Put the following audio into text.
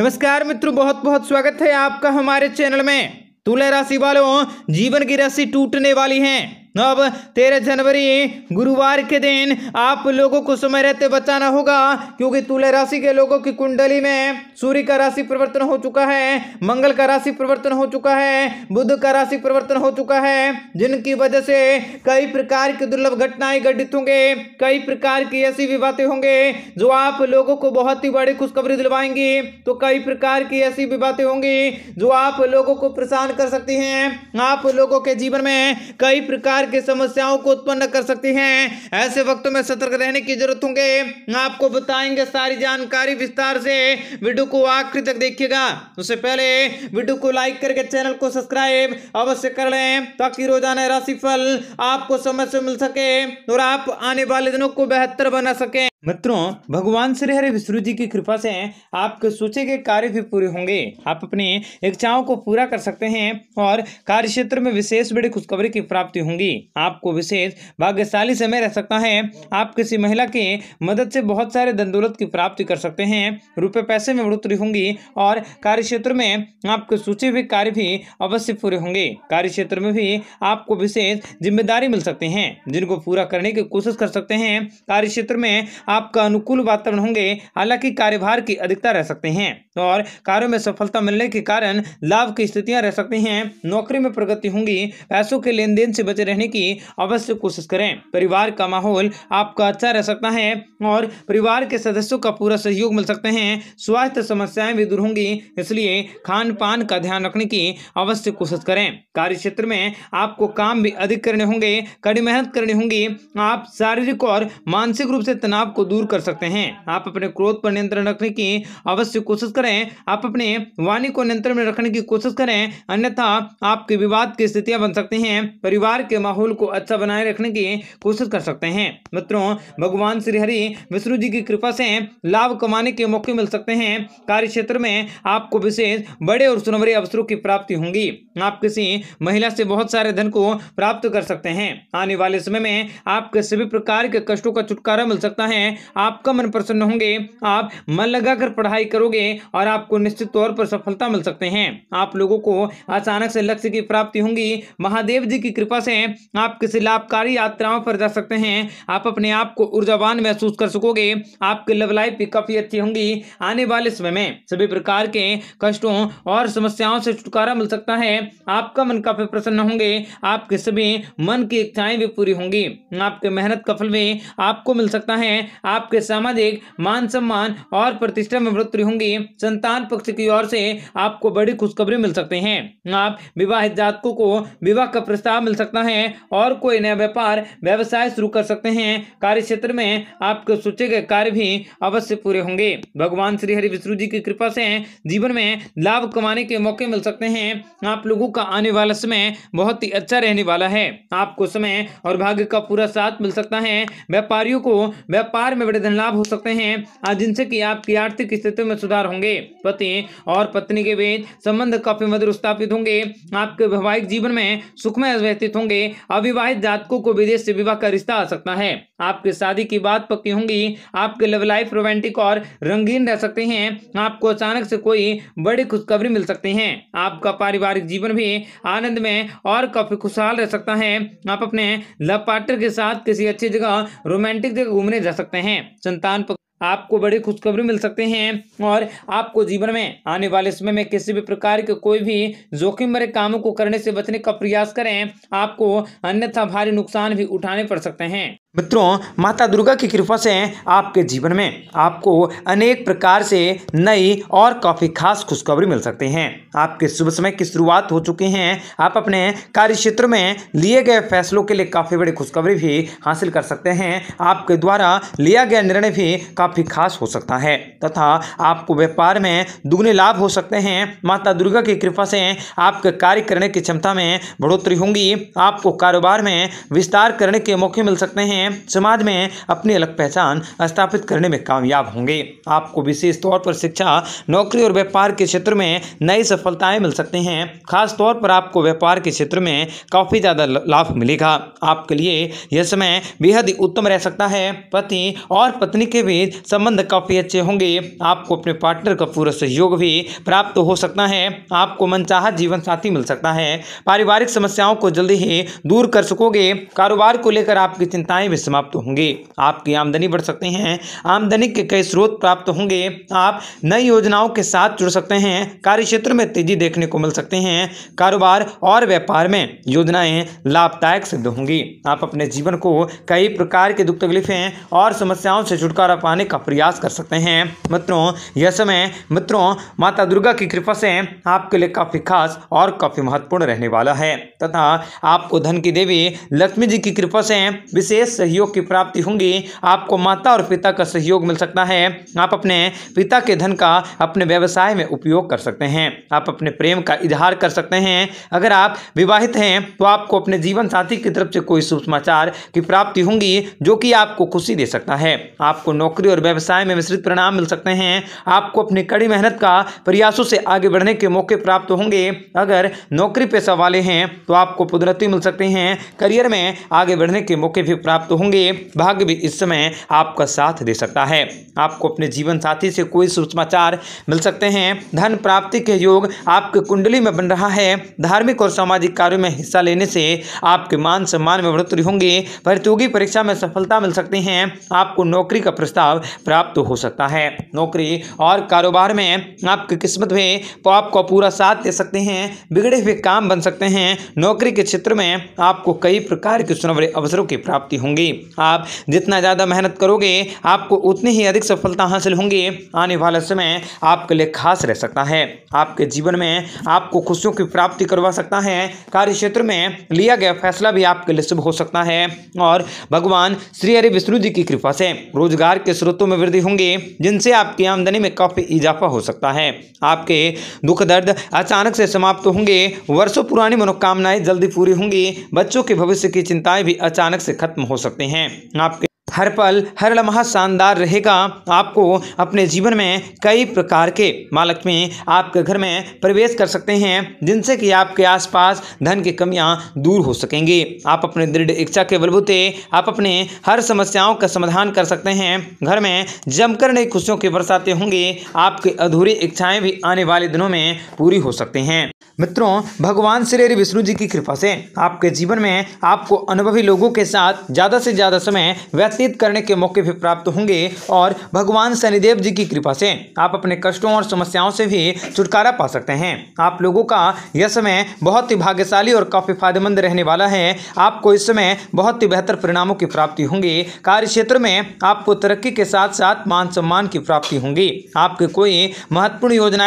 नमस्कार मित्रों बहुत बहुत स्वागत है आपका हमारे चैनल में तुला राशि वालों जीवन की राशि टूटने वाली है अब तेरह जनवरी गुरुवार के दिन आप लोगों को समय रहते बचाना होगा क्योंकि तुला राशि के लोगों की कुंडली में सूर्य का राशि परिवर्तन हो चुका है मंगल का राशि परिवर्तन हो चुका है बुध का राशि परिवर्तन हो चुका है जिनकी वजह से कई प्रकार की दुर्लभ घटनाएं घटित होंगे कई प्रकार की ऐसी विवादें होंगे जो आप लोगों को बहुत ही बड़ी खुशखबरी दिलवाएंगी तो कई प्रकार की ऐसी विवादें होंगी जो आप लोगों को परेशान कर सकती हैं आप लोगों के जीवन में कई प्रकार प्रकार की समस्याओं को उत्पन्न कर सकती हैं ऐसे वक्त में सतर्क रहने की जरूरत होंगे आपको बताएंगे सारी जानकारी विस्तार से वीडियो को आखिर तक देखिएगा उससे पहले वीडियो को लाइक करके चैनल को सब्सक्राइब अवश्य कर लें ताकि रोजाना राशि आपको समय से मिल सके और आप आने वाले दिनों को बेहतर बना सकें मित्रों भगवान श्री हरि विष्णु जी की कृपा से आपके सोचे के कार्य भी पूरे होंगे आप अपनी इच्छाओं को पूरा कर सकते हैं और कार्य क्षेत्र में विशेष बड़ी खुशखबरी की प्राप्ति होंगी आपको विशेष भाग्यशाली समय रह सकता है आप किसी महिला के मदद से बहुत सारे धन दौलत की प्राप्ति कर सकते हैं रुपए पैसे में बढ़ोतरी होंगी और कार्य क्षेत्र में आपके सोचे हुए कार्य भी अवश्य पूरे होंगे कार्य क्षेत्र में भी आपको विशेष जिम्मेदारी मिल सकते हैं जिनको पूरा करने की कोशिश कर सकते हैं कार्य क्षेत्र में आपका अनुकूल वातावरण होंगे हालांकि कार्यभार की अधिकता रह सकते हैं और कार्यों में सफलता मिलने के कारण लाभ की स्थितियां रह सकती हैं नौकरी में प्रगति होंगी पैसों के लेन देन से बचे रहने की अवश्य कोशिश करें परिवार का माहौल आपका अच्छा रह सकता है और परिवार के सदस्यों का पूरा सहयोग मिल सकते हैं स्वास्थ्य समस्याएं भी दूर होंगी इसलिए खान पान का ध्यान रखने की अवश्य कोशिश करें कार्य क्षेत्र में आपको काम भी अधिक करने होंगे कड़ी मेहनत करनी होंगी आप शारीरिक और मानसिक रूप से तनाव को दूर कर सकते हैं आप अपने क्रोध पर नियंत्रण रखने की अवश्य कोशिश करें आप अपने वाणी को नियंत्रण में रखने की कोशिश करें अन्यथा आपके विवाद की स्थितियां बन सकती हैं परिवार के माहौल को अच्छा बनाए रखने की कोशिश कर सकते हैं मित्रों भगवान श्रीहरि विष्णु जी की कृपा से लाभ कमाने के मौके मिल सकते हैं कार्य क्षेत्र में आपको विशेष बड़े और सुनवरे अवसरों की प्राप्ति होंगी आप किसी महिला से बहुत सारे धन को प्राप्त कर सकते हैं आने वाले समय में आपके सभी प्रकार के कष्टों का छुटकारा मिल सकता है हैं आपका मन प्रसन्न होंगे आप मन लगाकर पढ़ाई करोगे और आपको निश्चित तौर पर सफलता मिल सकते हैं आप लोगों को अचानक से लक्ष्य की प्राप्ति होंगी महादेव जी की कृपा से आप किसी लाभकारी यात्राओं पर जा सकते हैं आप अपने आप को ऊर्जावान महसूस कर सकोगे आपकी लव लाइफ भी काफी अच्छी होंगी आने वाले समय में सभी प्रकार के कष्टों और समस्याओं से छुटकारा मिल सकता है आपका मन काफी प्रसन्न होंगे आपके सभी मन की इच्छाएं भी पूरी होंगी आपके मेहनत का फल भी आपको मिल सकता है आपके सामाजिक मान सम्मान और प्रतिष्ठा में वृद्धि होंगी संतान पक्ष की ओर से आपको बड़ी खुशखबरी मिल सकते हैं आप विवाहित जातकों को विवाह का प्रस्ताव मिल सकता है और कोई नया व्यापार व्यवसाय शुरू कर सकते हैं कार्य क्षेत्र में आपके सोचे गए कार्य भी अवश्य पूरे होंगे भगवान श्री हरि विष्णु जी की कृपा से जीवन में लाभ कमाने के मौके मिल सकते हैं आप लोगों का आने वाला समय बहुत ही अच्छा रहने वाला है आपको समय और भाग्य का पूरा साथ मिल सकता है व्यापारियों को व्यापार व्यापार में बड़े धन लाभ हो सकते हैं जिनसे कि आपकी आर्थिक स्थिति में सुधार होंगे पति और पत्नी के बीच संबंध काफी मधुर स्थापित होंगे आपके वैवाहिक जीवन में सुखमय व्यतीत होंगे अविवाहित जातकों को विदेश से विवाह का रिश्ता आ सकता है आपकी शादी की बात पक्की होंगी आपके लव लाइफ रोमांटिक और रंगीन रह सकते हैं आपको अचानक से कोई बड़ी खुशखबरी मिल सकती है आपका पारिवारिक जीवन भी आनंद में और काफी खुशहाल रह सकता है आप अपने लव पार्टनर के साथ किसी अच्छी जगह रोमांटिक जगह घूमने जा सकते हैं सकते हैं संतान आपको बड़ी खुशखबरी मिल सकते हैं और आपको जीवन में आने वाले समय में किसी भी प्रकार के कोई भी जोखिम भरे कामों को करने से बचने का प्रयास करें आपको अन्यथा भारी नुकसान भी उठाने पड़ सकते हैं मित्रों माता दुर्गा की कृपा से आपके जीवन में आपको अनेक प्रकार से नई और काफ़ी खास खुशखबरी मिल सकते हैं आपके शुभ समय की शुरुआत हो चुकी हैं आप अपने कार्य क्षेत्र में लिए गए फैसलों के लिए काफ़ी बड़ी खुशखबरी भी हासिल कर सकते हैं आपके द्वारा लिया गया निर्णय भी काफ़ी खास हो सकता है तथा आपको व्यापार में दुगने लाभ हो सकते हैं माता दुर्गा की कृपा से आपके कार्य करने की क्षमता में बढ़ोतरी होंगी आपको कारोबार में विस्तार करने के मौके मिल सकते हैं में समाज में अपनी अलग पहचान स्थापित करने में कामयाब होंगे आपको विशेष तौर पर शिक्षा नौकरी और व्यापार के क्षेत्र में नई सफलताएं मिल सकती हैं खास तौर पर आपको व्यापार के क्षेत्र में काफ़ी ज़्यादा लाभ मिलेगा आपके लिए यह समय बेहद उत्तम रह सकता है पति और पत्नी के बीच संबंध काफ़ी अच्छे होंगे आपको अपने पार्टनर का पूरा सहयोग भी प्राप्त हो सकता है आपको मनचाह जीवन साथी मिल सकता है पारिवारिक समस्याओं को जल्दी ही दूर कर सकोगे कारोबार को लेकर आपकी चिंताएं व्यवसाय में समाप्त होंगे आपकी आमदनी बढ़ सकते हैं आमदनी के कई स्रोत प्राप्त होंगे आप नई योजनाओं के साथ जुड़ सकते हैं कार्य क्षेत्र में तेजी देखने को मिल सकते हैं कारोबार और व्यापार में योजनाएं लाभदायक सिद्ध होंगी आप अपने जीवन को कई प्रकार के दुख तकलीफें और समस्याओं से छुटकारा पाने का प्रयास कर सकते हैं मित्रों यह समय मित्रों माता दुर्गा की कृपा से आपके लिए काफ़ी खास और काफ़ी महत्वपूर्ण रहने वाला है तथा आपको धन की देवी लक्ष्मी जी की कृपा से विशेष सहयोग की प्राप्ति होंगी आपको माता और पिता का सहयोग मिल सकता है आप अपने पिता के धन का अपने व्यवसाय में उपयोग कर सकते हैं आप अपने प्रेम का इजहार कर सकते हैं अगर आप विवाहित हैं तो आपको अपने जीवन साथी की तरफ से कोई शुभ समाचार की प्राप्ति होंगी जो कि आपको खुशी दे सकता है आपको नौकरी और व्यवसाय में मिश्रित परिणाम मिल सकते हैं आपको अपनी कड़ी मेहनत का प्रयासों से आगे बढ़ने के मौके प्राप्त होंगे अगर नौकरी पेशा वाले हैं तो आपको पुदरती मिल सकते हैं करियर में आगे बढ़ने के मौके भी प्राप्त प्राप्त होंगे भाग्य भी इस समय आपका साथ दे सकता है आपको अपने जीवन साथी से कोई सुसमाचार मिल सकते हैं धन प्राप्ति के योग आपके कुंडली में बन रहा है धार्मिक और सामाजिक कार्यों में हिस्सा लेने से आपके मान सम्मान में बढ़ोतरी होंगे प्रतियोगी परीक्षा में सफलता मिल सकती है आपको नौकरी का प्रस्ताव प्राप्त हो सकता है नौकरी और कारोबार में आपकी किस्मत में तो आपको पूरा साथ दे सकते हैं बिगड़े हुए काम बन सकते हैं नौकरी के क्षेत्र में आपको कई प्रकार के सुनवरे अवसरों की प्राप्ति होंगी होंगी आप जितना ज़्यादा मेहनत करोगे आपको उतनी ही अधिक सफलता हासिल होंगी आने वाला समय आपके लिए खास रह सकता है आपके जीवन में आपको खुशियों की प्राप्ति करवा सकता है कार्य क्षेत्र में लिया गया फैसला भी आपके लिए शुभ हो सकता है और भगवान श्री हरि विष्णु जी की कृपा से रोजगार के स्रोतों में वृद्धि होंगी जिनसे आपकी आमदनी में काफ़ी इजाफा हो सकता है आपके दुख दर्द अचानक से समाप्त होंगे वर्षों पुरानी मनोकामनाएं जल्दी पूरी होंगी बच्चों के भविष्य की चिंताएं भी अचानक से खत्म हो सकती सकते हैं आपके हर पल हर लम्हा शानदार रहेगा आपको अपने जीवन में कई प्रकार के मालक में आपके घर में प्रवेश कर सकते हैं जिनसे कि आपके आसपास धन की कमियां दूर हो सकेंगी आप अपने दृढ़ इच्छा के बलबूते आप अपने हर समस्याओं का समाधान कर सकते हैं घर में जमकर नई खुशियों की बरसाते होंगे आपकी अधूरी इच्छाएं भी आने वाले दिनों में पूरी हो सकती हैं मित्रों भगवान श्री विष्णु जी की कृपा से आपके जीवन में आपको अनुभवी लोगों के साथ ज़्यादा से ज़्यादा समय व्यस्त व्यतीत करने के मौके भी प्राप्त होंगे और भगवान शनिदेव जी की कृपा से आप अपने कष्टों और समस्याओं से भी छुटकारा पा सकते हैं आप लोगों का यह समय बहुत ही भाग्यशाली और काफ़ी फायदेमंद रहने वाला है आपको इस समय बहुत ही बेहतर परिणामों की प्राप्ति होंगी कार्य क्षेत्र में आपको तरक्की के साथ साथ मान सम्मान की प्राप्ति होंगी आपके कोई महत्वपूर्ण योजनाएं